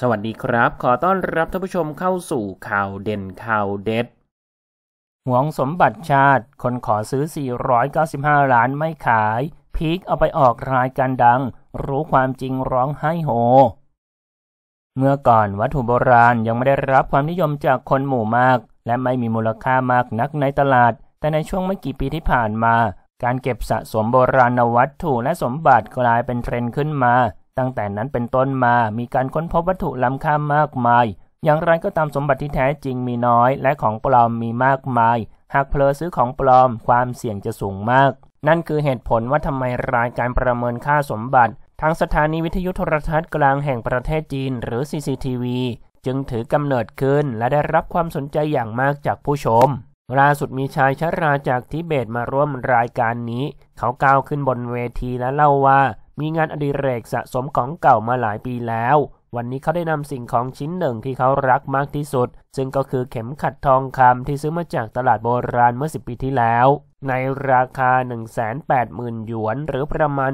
สวัสดีครับ ขอต้อนรับท่านผู้ชมเข้าสู่ข่าวเด่นข่าวเด็ด หวงสมบัติชาติ คนขอซื้อ 495 ล้านไม่ขาย พีคเอาไปออกรายการดัง รู้ความจริงร้องไห้โฮเมื่อก่อนวัตถุโบราณยังไม่ได้รับความนิยมจากคนหมู่มาก และไม่มีมูลค่ามากนักในตลาด แต่ในช่วงไม่กี่ปีที่ผ่านมา การเก็บสะสมโบราณวัตถุและสมบัติกลายเป็นเทรนด์ขึ้นมาตั้งแต่นั้นเป็นต้นมา มีการค้นพบวัตถุล้ำค่ามากมาย อย่างไรก็ตามสมบัติที่แท้จริงมีน้อย และของปลอมมีมากมาย หากเพลอซื้อของปลอม ความเสี่ยงจะสูงมาก นั่นคือเหตุผลว่าทำไมรายการประเมินค่าสมบัติ ทางสถานีวิทยุโทรทัศน์กลางแห่งประเทศจีนหรือ CCTV จึงถือกำเนิดขึ้นและได้รับความสนใจอย่างมากจากผู้ชมล่าสุดมีชายชราจากทิเบตมาร่วมรายการนี้ เขาก้าวขึ้นบนเวทีและเล่าว่ามีงานอดิเรกสะสมของเก่ามาหลายปีแล้ว วันนี้เขาได้นำสิ่งของชิ้นหนึ่งที่เขารักมากที่สุด ซึ่งก็คือเข็มขัดทองคำที่ซื้อมาจากตลาดโบราณเมื่อ 10 ปีที่แล้ว ในราคา 180,000หยวนหรือประมาณ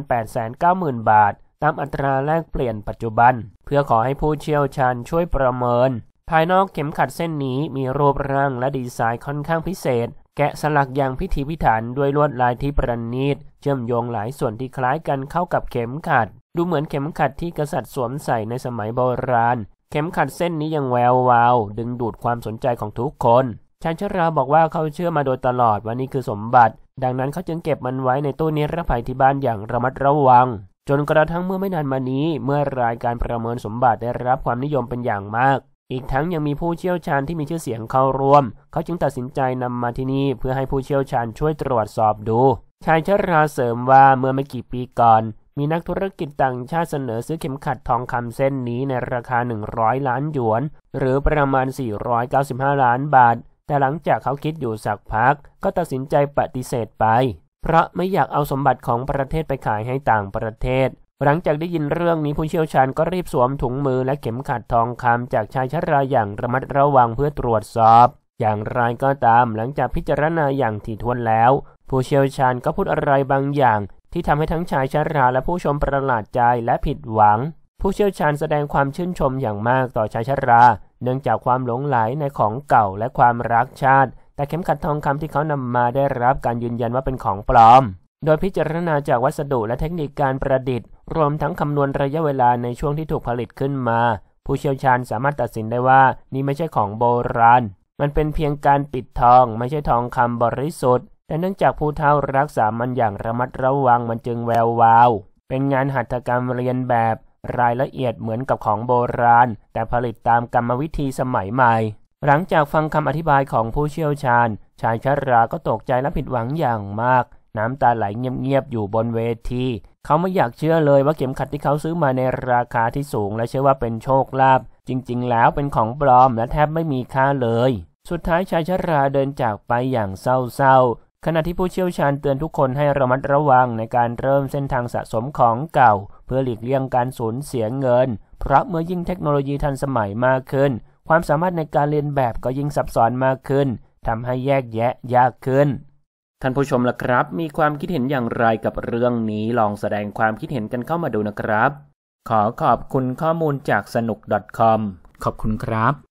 890,000 บาท ตามอัตราแลกเปลี่ยนปัจจุบัน เพื่อขอให้ผู้เชี่ยวชาญช่วยประเมิน ภายนอกเข็มขัดเส้นนี้มีรูปร่างและดีไซน์ค่อนข้างพิเศษแกะสลักอย่างพิถีพิถันด้วยลวดลายที่ประณีต เชื่อมโยงหลายส่วนที่คล้ายกันเข้ากับเข็มขัด ดูเหมือนเข็มขัดที่กษัตริย์สวมใส่ในสมัยโบราณ เข็มขัดเส้นนี้ยังแวววาว ดึงดูดความสนใจของทุกคนชายชราบอกว่าเขาเชื่อมาโดยตลอดว่านี่คือสมบัติ ดังนั้นเขาจึงเก็บมันไว้ในตู้นิรภัยที่บ้านอย่างระมัดระวัง จนกระทั่งเมื่อไม่นานมานี้เมื่อรายการประเมินสมบัติได้รับความนิยมเป็นอย่างมากอีกทั้งยังมีผู้เชี่ยวชาญที่มีชื่อเสียงเข้าร่วม เขาจึงตัดสินใจนำมาที่นี่เพื่อให้ผู้เชี่ยวชาญช่วยตรวจสอบดู ชายชราเสริมว่าเมื่อไม่กี่ปีก่อน มีนักธุรกิจต่างชาติเสนอซื้อเข็มขัดทองคำเส้นนี้ในราคา 100 ล้านหยวน หรือประมาณ 495 ล้านบาท แต่หลังจากเขาคิดอยู่สักพัก ก็ตัดสินใจปฏิเสธไปเพราะไม่อยากเอาสมบัติของประเทศไปขายให้ต่างประเทศหลังจากได้ยินเรื่องนี้ผู้เชี่ยวชาญก็รีบสวมถุงมือและเข็มขัดทองคำจากชายชราอย่างระมัดระวังเพื่อตรวจสอบ อย่างไรก็ตามหลังจากพิจารณาอย่างถี่ถ้วนแล้ว ผู้เชี่ยวชาญก็พูดอะไรบางอย่างที่ทำให้ทั้งชายชราและผู้ชมประหลาดใจและผิดหวัง ผู้เชี่ยวชาญแสดงความชื่นชมอย่างมากต่อชายชราเนื่องจากความหลงไหลในของเก่าและความรักชาติ แต่เข็มขัดทองคำที่เขานำมาได้รับการยืนยันว่าเป็นของปลอมโดยพิจารณาจากวัสดุและเทคนิคการประดิษฐ์รวมทั้งคำนวณระยะเวลาในช่วงที่ถูกผลิตขึ้นมา ผู้เชี่ยวชาญสามารถตัดสินได้ว่านี่ไม่ใช่ของโบราณมันเป็นเพียงการปิดทองไม่ใช่ทองคำบริสุทธิ์แต่เนื่องจากผู้เฒ่ารักษามันอย่างระมัดระวังมันจึงแวววาวเป็นงานหัตถกรรมเรียนแบบรายละเอียดเหมือนกับของโบราณแต่ผลิตตามกรรมวิธีสมัยใหม่ หลังจากฟังคำอธิบายของผู้เชี่ยวชาญ ชายชราก็ตกใจและผิดหวังอย่างมากน้ำตาไหลเงียบๆ อยู่บนเวที เขาไม่อยากเชื่อเลยว่าเข็มขัดที่เขาซื้อมาในราคาที่สูงและเชื่อว่าเป็นโชคลาภ จริงๆ แล้วเป็นของปลอมและแทบไม่มีค่าเลย สุดท้ายชายชราเดินจากไปอย่างเศร้า ๆ ขณะที่ผู้เชี่ยวชาญเตือนทุกคนให้ระมัดระวังในการเริ่มเส้นทางสะสมของเก่าเพื่อหลีกเลี่ยงการสูญเสียเงิน เพราะเมื่อยิ่งเทคโนโลยีทันสมัยมากขึ้น ความสามารถในการเรียนแบบก็ยิ่งซับซ้อนมากขึ้น ทำให้แยกแยะยากขึ้นท่านผู้ชมล่ะครับ มีความคิดเห็นอย่างไรกับเรื่องนี้ลองแสดงความคิดเห็นกันเข้ามาดูนะครับขอขอบคุณข้อมูลจากสนุก .com ขอบคุณครับ